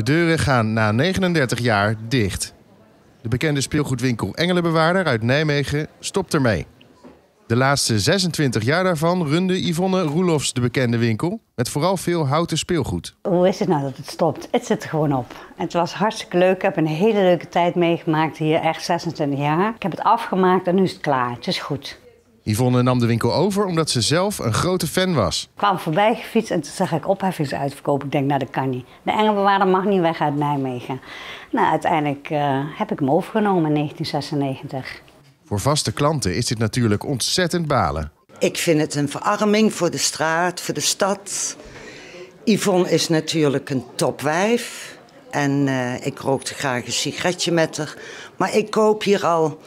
De deuren gaan na 39 jaar dicht. De bekende speelgoedwinkel Engelenbewaarder uit Nijmegen stopt ermee. De laatste 26 jaar daarvan runde Yvonne Roelofs de bekende winkel met vooral veel houten speelgoed. Hoe is het nou dat het stopt? Het zit er gewoon op. Het was hartstikke leuk. Ik heb een hele leuke tijd meegemaakt hier, echt 26 jaar. Ik heb het afgemaakt en nu is het klaar. Het is goed. Yvonne nam de winkel over omdat ze zelf een grote fan was. Ik kwam voorbij gefietst en toen zag ik opheffingsuitverkoop. Ik denk, naar nou, de kan niet. De Engelbewaarder mag niet weg uit Nijmegen. Nou, uiteindelijk eh, heb ik hem overgenomen in 1996. Voor vaste klanten is dit natuurlijk ontzettend balen. Ik vind het een verarming voor de straat, voor de stad. Yvonne is natuurlijk een topwijf. En eh, ik rookte graag een sigaretje met haar. Maar ik koop hier al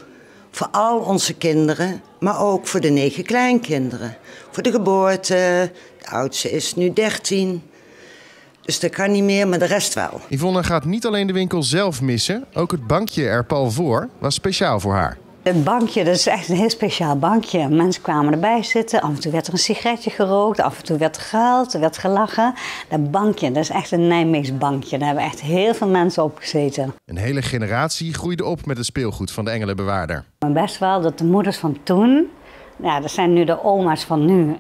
voor al onze kinderen, maar ook voor de negen kleinkinderen. Voor de geboorte, de oudste is nu 13. Dus dat kan niet meer, maar de rest wel. Yvonne gaat niet alleen de winkel zelf missen, ook het bankje er pal voor was speciaal voor haar. Het bankje, dat is echt een heel speciaal bankje. Mensen kwamen erbij zitten, af en toe werd er een sigaretje gerookt, af en toe werd er gehuild, er werd gelachen. Dat bankje, dat is echt een Nijmeegs bankje. Daar hebben echt heel veel mensen op gezeten. Een hele generatie groeide op met het speelgoed van de engelenbewaarder. Maar best wel dat de moeders van toen, ja, dat zijn nu de oma's van nu.